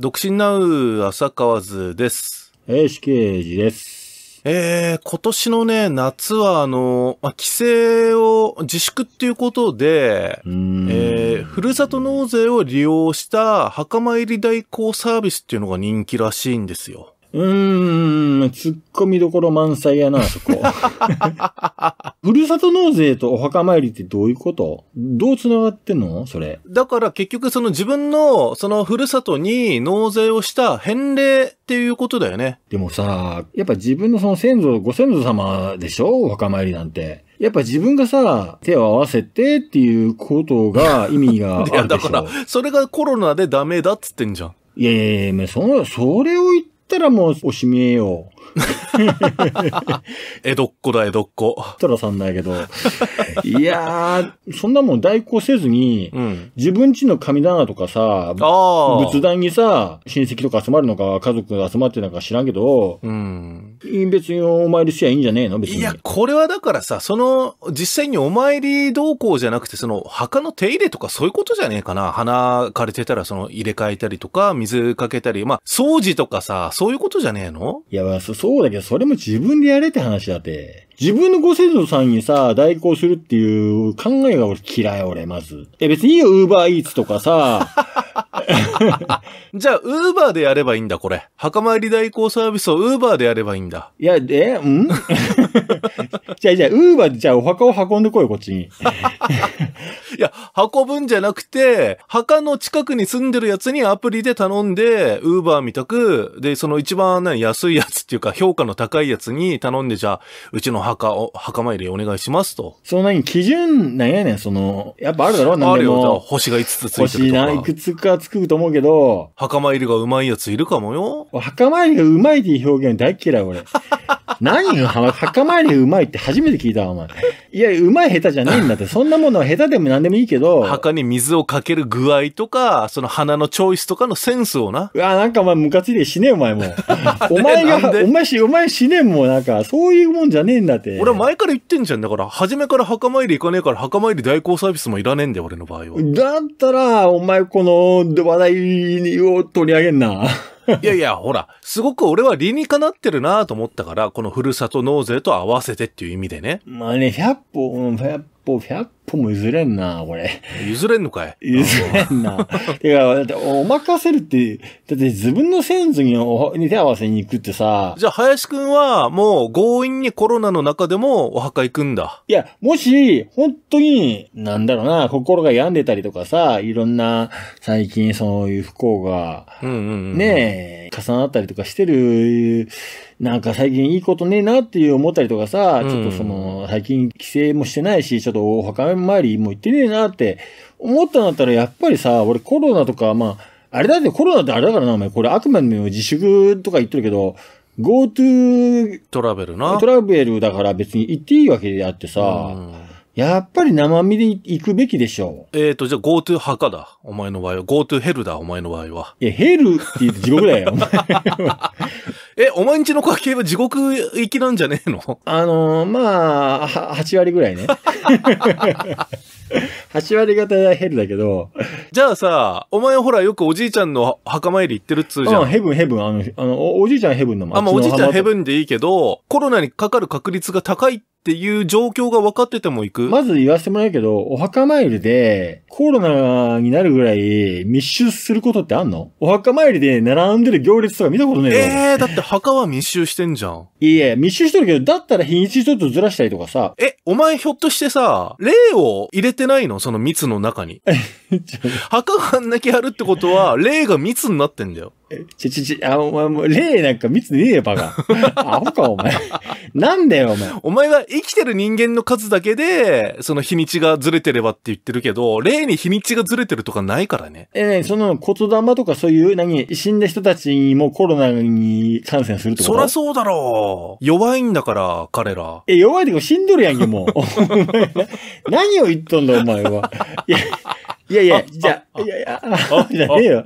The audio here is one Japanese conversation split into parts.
独身ナウ浅川図です。え死刑事です。えー、今年のね、夏はあの、ま帰省を自粛っていうことで、えー、ふるさと納税を利用した墓参り代行サービスっていうのが人気らしいんですよ。うーん、突っ込みどころ満載やな、そこ。ふるさと納税とお墓参りってどういうことどう繋がってんのそれ。だから結局その自分の、そのふるさとに納税をした返礼っていうことだよね。でもさ、やっぱ自分のその先祖、ご先祖様でしょお墓参りなんて。やっぱ自分がさ、手を合わせてっていうことが 意味があるでしょ。いや、だから、それがコロナでダメだっつってんじゃん。いやいやいや、その、それを言っったらもうおしめよ。江戸っ子だ、江戸っ子。トラさんだけど。いやー、そんなもん代行せずに、うん、自分家の神棚とかさ、仏壇にさ、親戚とか集まるのか、家族が集まってなんか知らんけど、うん、別にお参りしちゃいいんじゃねえの別に。いや、これはだからさ、その、実際にお参り同行じゃなくて、その、墓の手入れとかそういうことじゃねえかな。花枯れてたら、その、入れ替えたりとか、水かけたり、まあ、掃除とかさ、そういうことじゃねえのいや、まあ、そ、そうだけど、それも自分でやれって話だって。自分のご先祖さんにさ、代行するっていう考えが俺嫌い、俺、まず。え、別にいいよ、ウーバーイーツとかさ。じゃあ、ウーバーでやればいいんだ、これ。墓参り代行サービスをウーバーでやればいいんだ。いや、え、うん じゃあ、じゃあ、ウーバーで、じゃあ、お墓を運んでこいよ、こっちに。いや、運ぶんじゃなくて、墓の近くに住んでるやつにアプリで頼んで、ウーバーみたく、で、その一番安いやつっていうか、評価の高いやつに頼んで、じゃあ、うちの墓を、墓参りお願いしますと。その何、基準、なんやねん、その、やっぱあるだろ、なんあるよ、じゃあ星が5つついてるとか。星ないくつかつくと思うけど、墓参りがうまいやついるかもよ。墓参りがうまいっていう表現大嫌い、俺。何よ、墓参りがうまいって初めて聞いたわ、お前。いや、うまい下手じゃねえんだって。そんなものは下手でも何でもいいけど。墓に水をかける具合とか、その花のチョイスとかのセンスをな。うわ、なんかお前ムカついて死ねえ、お前も。お前が、お前し、お前死ねえもん、なんか、そういうもんじゃねえんだって。俺は前から言ってんじゃん。だから、初めから墓参り行かねえから、墓参り代行サービスもいらねえんだよ、俺の場合は。だったら、お前この話題を取り上げんな。いやいや、ほら、すごく俺は理にかなってるなと思ったから、このふるさと納税と合わせてっていう意味でね。まあね、100歩、100歩、100も譲れんな、これ。譲れんのかい譲れんな。てか、だって、お任せるって、だって自分の先祖にに手合わせに行くってさ。じゃあ、林くんは、もう強引にコロナの中でもお墓行くんだ。いや、もし、本当に、なんだろうな、心が病んでたりとかさ、いろんな、最近そういう不幸が、うんうんねえ、重なったりとかしてる、なんか最近いいことねえなっていう思ったりとかさ、ちょっとその、最近帰省もしてないし、ちょっとお墓参りも行ってねえなって思ったんだったら、やっぱりさ、俺コロナとか、まあ、あれだってコロナってあれだからな、お前。これあくまでも自粛とか言ってるけど、GoTo トラベルな。トラベルだから別に行っていいわけであってさ、やっぱり生身で行くべきでしょう。えっ、ー、と、じゃあ GoTo 墓だ。お前の場合は。GoTo ヘルだ、お前の場合は。いや、ヘルって言うと地獄だよ。え、お前んちの家系は地獄行きなんじゃねえのあのー、まあ、8割ぐらいね。8割方ヘルだけど。じゃあさ、お前ほらよくおじいちゃんの墓参り行ってるっつうじゃん。うん、ヘブン、ヘブン、あの、あのおじいちゃんヘブンのあ、まあ、おじいちゃんヘブンでいいけど、コロナにかかる確率が高いっっていう状況が分かってても行くまず言わせてもらうけど、お墓参りでコロナになるぐらい密集することってあんのお墓参りで並んでる行列とか見たことねえよ。ええー、だって墓は密集してんじゃん。いや密集してるけど、だったら日にちちょっとずらしたりとかさ。え、お前ひょっとしてさ、霊を入れてないのその密の中に。墓があんだけあるってことは、霊が密になってんだよ。ちょちょちょ、あ、お前もう、霊なんか見でねえよ、バカ。ア ホか、お前。なんだよ、お前。お前は生きてる人間の数だけで、その日にちがずれてればって言ってるけど、霊に日にちがずれてるとかないからね。えね、その言霊とかそういう、何、死んだ人たちにもコロナに感染するとか。そらそうだろう。弱いんだから、彼ら。え、弱いって死んどるやんけ、もう。何を言っとんだ、お前は。いや、いやいや、じゃあ、いやいや、じゃねえよ。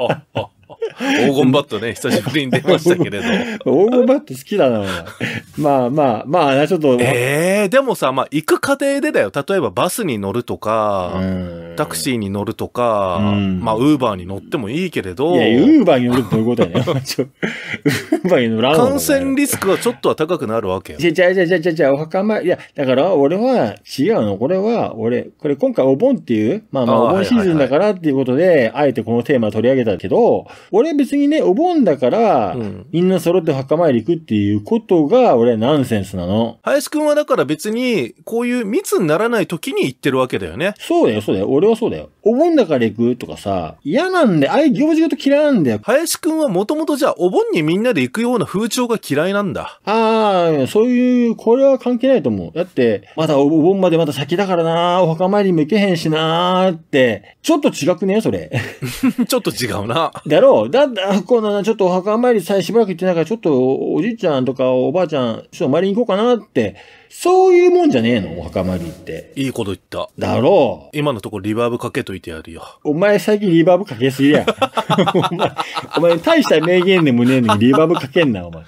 黄金バットね、久しぶりに出ましたけれど。黄金バット好きだな、まあまあ、まあ、ちょっと。ええー、でもさ、まあ、行く過程でだよ。例えばバスに乗るとか、タクシーに乗るとか、まあ、ウーバーに乗ってもいいけれど。いや、ウーバーに乗るってどういうことやねウーバーに乗らん感染リスクはちょっとは高くなるわけよ。じゃじゃじゃじゃじゃじゃお墓参り。いや、だから俺は違うの。これは、俺、これ今回お盆っていう、まあまあお盆シーズンだからっていうことで、あえてこのテーマ取り上げたけど、俺俺は別にね、お盆だから、うん、みんな揃って墓参り行くっていうことが、俺はナンセンスなの。林くんはだから別に、こういう密にならない時に行ってるわけだよね。そうだよ、そうだよ。俺はそうだよ。お盆だから行くとかさ、嫌なんで、ああいう行事ごと嫌いなんだよ。林くんはもともとじゃあ、お盆にみんなで行くような風潮が嫌いなんだ。ああ、そういう、これは関係ないと思う。だって、まだお盆までまだ先だからな、お墓参りも行けへんしなーって、ちょっと違くねそれ。ちょっと違うな。だろう。だんだん、このちょっとお墓参りさえしばらく行ってないから、ちょっとおじいちゃんとかおばあちゃん、ちょっと参りに行こうかなって、そういうもんじゃねえのお墓参りって。いいこと言った。だろう。今のところリバーブかけといてやるよ。お前最近リバーブかけすぎや。お前、お前大した名言でもねえのにリバーブかけんな、お前。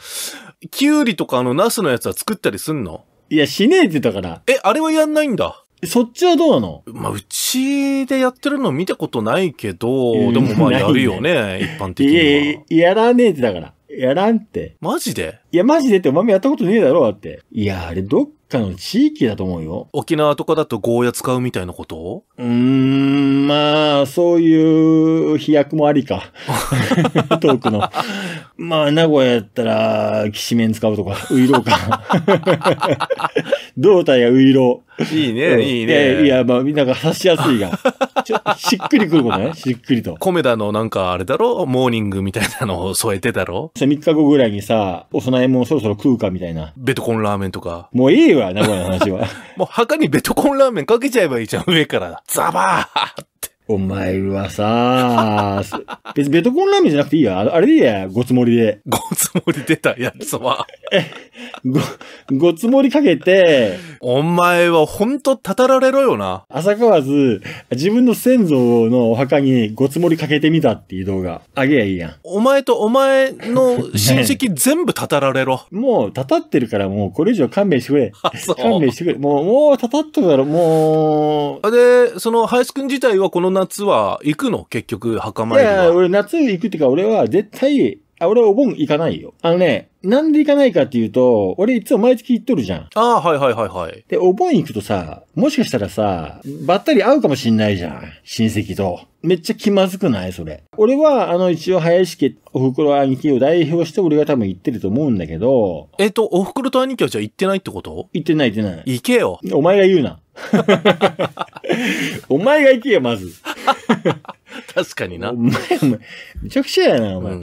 キュウリとかあのナスのやつは作ったりすんのいや、しねえって言ったから。え、あれはやんないんだ。そっちはどうなのまあ、うちでやってるの見たことないけど、でもまあやるよね、ね一般的には。いや、やらねえってだから。やらんって。マジでいや、マジでってお豆やったことねえだろ、だって。いや、あれどっかの地域だと思うよ。沖縄とかだとゴーヤ使うみたいなことうーん、まあ、そういう飛躍もありか。トークの。まあ、名古屋やったら、きしめん使うとか、ういろうか。胴体がういろいいね、いいね。いや、まあ、みんなが刺しやすいが。しっくりくることね、しっくりと。コメダのなんかあれだろモーニングみたいなのを添えてだろ ?3 日後ぐらいにさ、お供えないもうそろそろ食うかみたいな。ベトコンラーメンとか。もういいわ、名古屋の話は。もう墓にベトコンラーメンかけちゃえばいいじゃん、上から。ザバーお前はさ、別にベトコンラーメンじゃなくていいや。あれでいいや、ごつもりで。ごつもり出たやつは。え、ご、ごつもりかけて。お前はほんとたたられろよな。浅川ず、自分の先祖のお墓にごつもりかけてみたっていう動画。あげやいいやん。お前とお前の親戚 全部たたられろ。もうたたってるからもうこれ以上勘弁してくれ。勘弁してくれ。もう、もうたたったからもう。で、その林ス君自体はこの夏は行くの結局、墓参りは。いや、俺夏行くっていうか、俺は絶対、あ、俺お盆行かないよ。あのね、なんで行かないかっていうと、俺いつも毎月行っとるじゃん。ああ、はいはいはいはい。で、お盆行くとさ、もしかしたらさ、ばったり会うかもしんないじゃん。親戚と。めっちゃ気まずくないそれ。俺は、あの、一応、林家、お袋兄貴を代表して俺が多分行ってると思うんだけど。えっと、お袋と兄貴はじゃあ行ってないってこと行ってない行ってない。行けよ。お前が言うな。お前が行けよ、まず。確かにな。お前、お前、めちゃくちゃやな、お前。うん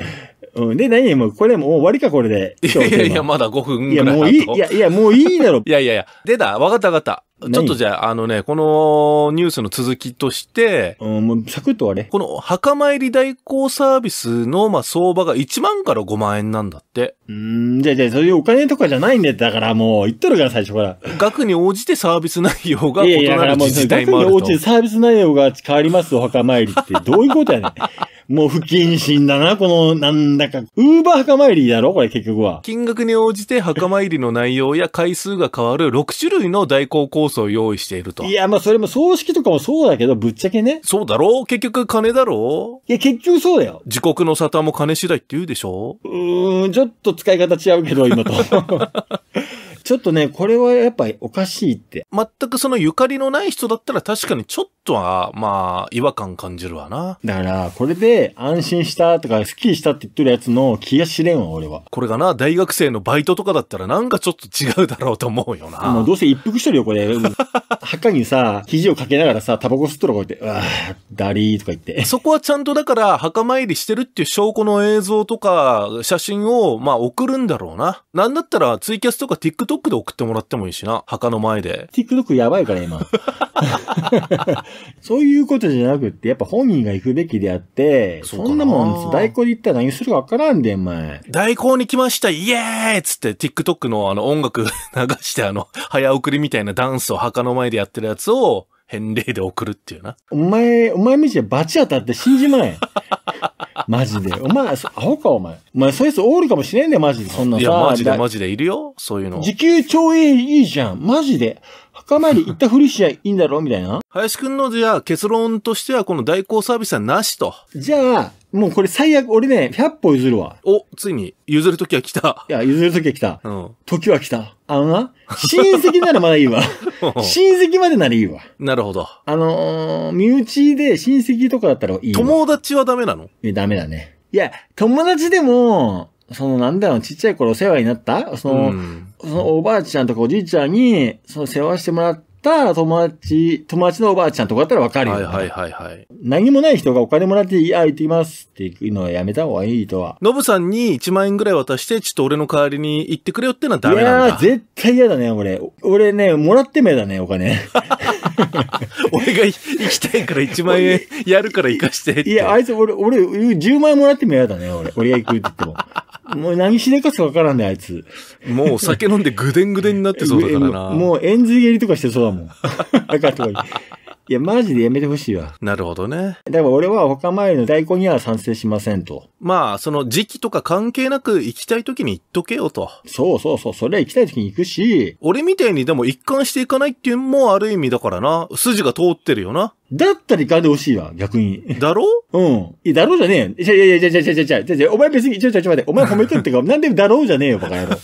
うん。で、何もうこれもう終わりか、これで。いやいやいや、まだ5分いぐや、らいもういい。いや、いや、もういいだろ。いやいやいや、出たわかったわかった。ちょっとじゃあ、あのね、このニュースの続きとして、うん、もう、サクッと終われ。この墓参り代行サービスの、まあ、相場が1万から5万円なんだって。うーん、じゃあ、じゃあ、そういうお金とかじゃないんだよ。だからもう、言っとるから、最初から。額に応じてサービス内容がいやるに応じ。てサービス内容が変わります、お墓参りって。どういうことやねん。もう不謹慎だな、この、なんだか。ウーバー墓参りだろこれ結局は。金額に応じて墓参りの内容や回数が変わる6種類の代行コースを用意していると。いや、まあそれも葬式とかもそうだけど、ぶっちゃけね。そうだろう結局金だろういや、結局そうだよ。自国の沙汰も金次第って言うでしょうーん、ちょっと使い方違うけど、今と。ちょっとね、これはやっぱりおかしいって。全くそのゆかりのない人だったら確かにちょっとは、まあ、違和感感じるわな。だから、これで安心したとか、スッキリしたって言ってるやつの気が知れんわ、俺は。これがな、大学生のバイトとかだったらなんかちょっと違うだろうと思うよな。もうどうせ一服しとるよ、これ。墓にさ、肘をかけながらさ、タバコ吸っとるこうやって、うわぁ、ダリーとか言って。そこはちゃんとだから、墓参りしてるっていう証拠の映像とか、写真を、まあ、送るんだろうな。なんだったら、ツイキャスとか TikTok で送ってもらってもいいしな。墓の前で。TikTok やばいから、今。そういうことじゃなくって、やっぱ本人が行くべきであって、そんなもん、代行で行ったら何するかわからんで、お前。代行に来ましたイエーイつって、TikTok のあの音楽 流して、あの、早送りみたいなダンスを墓の前でやってるやつを、返礼で送るっていうな。お前、お前みちで罰当たって信じまえ。マジで。お前、アホか、お前。お前、そいつおるかもしれんねマジで。そんなさ。いや、マジで、マジでいるよ。そういうの。時給超いいじゃん。マジで。墓参り行ったふりしちゃいいんだろうみたいな。林くんのじゃあ結論としてはこの代行サービスはなしと。じゃあ、もうこれ最悪、俺ね、100歩譲るわ。お、ついに譲るときは来た。いや、譲るときは来た。うん。時は来た。あのな、親戚ならまだいいわ。親戚までならいいわ。なるほど。あのー、身内で親戚とかだったらいい。友達はダメなのえ、ダメだね。いや、友達でも、そのなんだろう、ちっちゃい頃お世話になったその、うんそのおばあちゃんとかおじいちゃんに、その世話してもらった友達、友達のおばあちゃんとかだったらわかるよ、はいはいはいはい。何もない人がお金もらって、いや、行ってきますっていうのはやめた方がいいとは。ノブさんに1万円ぐらい渡して、ちょっと俺の代わりに行ってくれよってのはダメいなんやー、絶対嫌だね、俺。俺ね、もらっても嫌だね、お金。俺が行きたいから1万円やるから行かしてて。いや、あいつ、俺、俺、10万円もらっても嫌だね、俺。俺が行くって言っても。もう何しでかすかわからんね、あいつ。もう酒飲んでぐでんぐでんになってそうだからな。もうエンズ蹴りとかしてそうだもん。だかとかいや、マジでやめてほしいわ。なるほどね。だから俺は他前の代行には賛成しませんと。まあ、その時期とか関係なく行きたい時に行っとけよと。そうそうそう、それは行きたい時に行くし。俺みたいにでも一貫していかないっていうのもある意味だからな。筋が通ってるよな。だったら行かんでほしいわ、逆に。だろうん。いだろうじゃねえよ。いやいやいやいやいやいやいやいやお前別に、ちょちょちょ待って、お前褒めとってか、なんでだろうじゃねえよ、バカ野郎。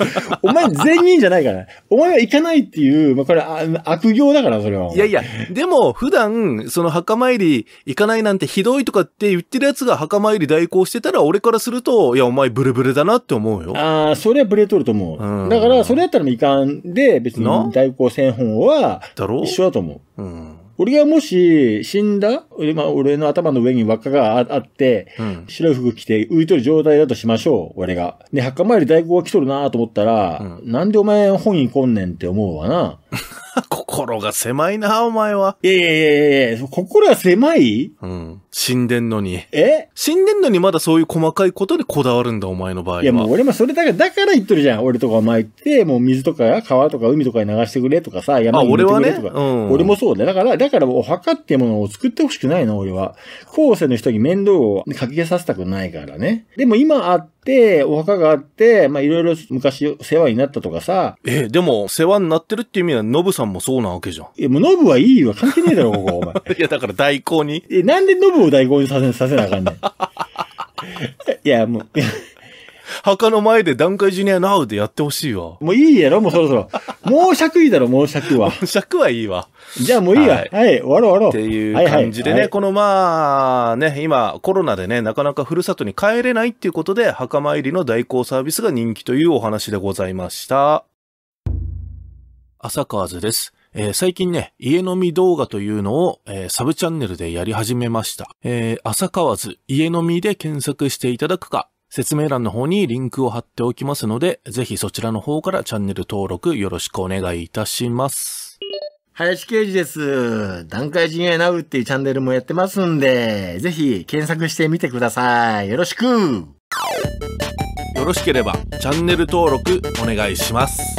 お前全員じゃないから。お前は行かないっていう、まあ、これあ悪行だから、それは。いやいや、でも、普段、その墓参り行かないなんてひどいとかって言ってる奴が墓参り代行してたら、俺からすると、いや、お前ブルブルだなって思うよ。ああ、それはブレとると思う。うん、だから、それやったらいかんで、別に代行専門本は、だろう一緒だと思う。うん。俺がもし死んだ、今俺の頭の上に輪っかがあって、うん、白い服着て浮いとる状態だとしましょう、俺が。で、墓参り大工が来とるなと思ったら、うん、なんでお前本に来んねんって思うわな。心が狭いな、お前は。いやいやいやいや心は狭いうん。死んでんのに。え死んでんのにまだそういう細かいことでこだわるんだ、お前の場合は。いやもう俺もそれだから、だから言っとるじゃん。俺とかお前って、もう水とか川とか海とかに流してくれとかさ、山あ、に俺は入れてくれとうか。ん。俺もそうだよ。だから、だからお墓っていうものを作ってほしくないの、俺は。後世の人に面倒をかけさせたくないからね。でも今あっ、お墓があって、まあいろいろ昔世話になったとかさ。ええ、でも世話になってるっていう意味はノブさんもそうなわけじゃん。いや、もうノブはいいわ。関係ねえだろ、ここ、お前。いや、だから代行に。え、なんでノブを代行にさせ、させなあかんねん。いや、もう。墓の前で段階ジュニアナウでやってほしいわ。もういいやろもうそろそろ。もう尺いいだろもう尺は。尺はいいわ。じゃあもういいや。はい、はい、終わろう終わろう。っていう感じでね、はいはい、このまあ、ね、今コロナでね、なかなかふるさとに帰れないっていうことで、墓参りの代行サービスが人気というお話でございました。浅川図です。えー、最近ね、家飲み動画というのを、えー、サブチャンネルでやり始めました。えー、朝川津家飲みで検索していただくか、説明欄の方にリンクを貼っておきますので、ぜひそちらの方からチャンネル登録よろしくお願いいたします。林刑事です。段階陣営ナウっていうチャンネルもやってますんで、ぜひ検索してみてください。よろしくよろしければチャンネル登録お願いします。